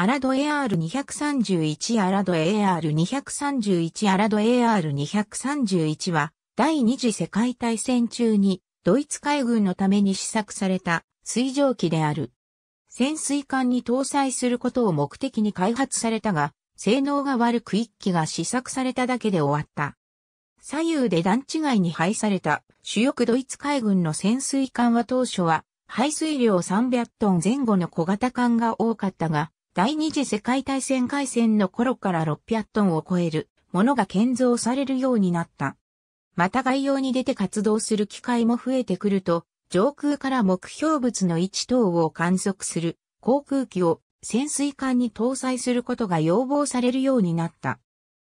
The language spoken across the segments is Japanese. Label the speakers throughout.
Speaker 1: アラド AR231 アラド AR231 アラド AR231 は第二次世界大戦中にドイツ海軍のために試作された水蒸気である。潜水艦に搭載することを目的に開発されたが、性能が悪く一機が試作されただけで終わった。左右で段違いに配された主翼ドイツ海軍の潜水艦は当初は排水量300トン前後の小型艦が多かったが、第二次世界大戦開戦の頃から600トンを超えるものが建造されるようになった。また外洋に出て活動する機会も増えてくると、上空から目標物の位置等を観測する航空機を潜水艦に搭載することが要望されるようになった。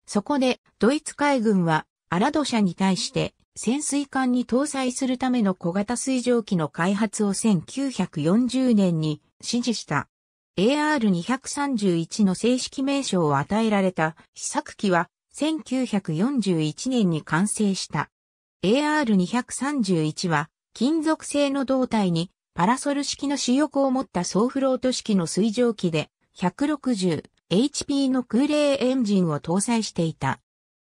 Speaker 1: そこで、ドイツ海軍は、アラド社に対して、潜水艦に搭載するための小型水蒸気の開発を1940年に指示した。AR231 の正式名称を与えられた試作機は1941年に完成した。AR231 は金属製の胴体にパラソル式の主翼を持った総フロート式の水蒸気で 160HP の空冷エンジンを搭載していた。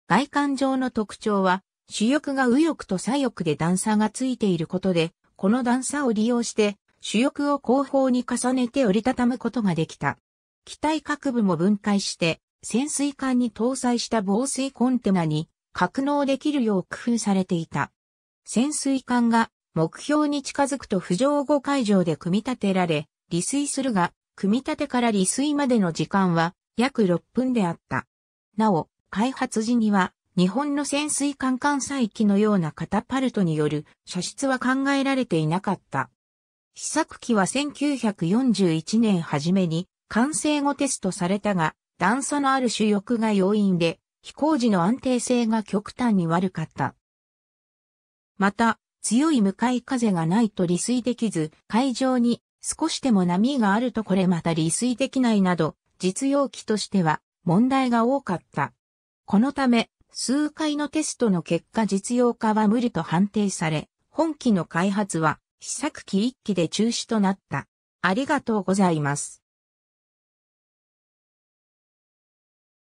Speaker 1: 外観上の特徴は主翼が右翼と左翼で段差がついていることで、この段差を利用して主翼を後方に重ねて折りたたむことができた。機体各部も分解して、潜水艦に搭載した防水コンテナに格納できるよう工夫されていた。潜水艦が目標に近づくと浮上後海上で組み立てられ、離水するが、組み立てから離水までの時間は約6分であった。なお、開発時には日本の潜水艦艦載機のようなカタパルトによる射出は考えられていなかった。試作機は1941年初めに完成後テストされたが、段差のある主翼が要因で、飛行時の安定性が極端に悪かった。また、強い向かい風がないと離水できず、海上に少しでも波があるとこれまた離水できないなど、実用機としては問題が多かった。このため、数回のテストの結果実用化は無理と判定され、本機の開発は試作機1機で中止となった。ありがとうございます。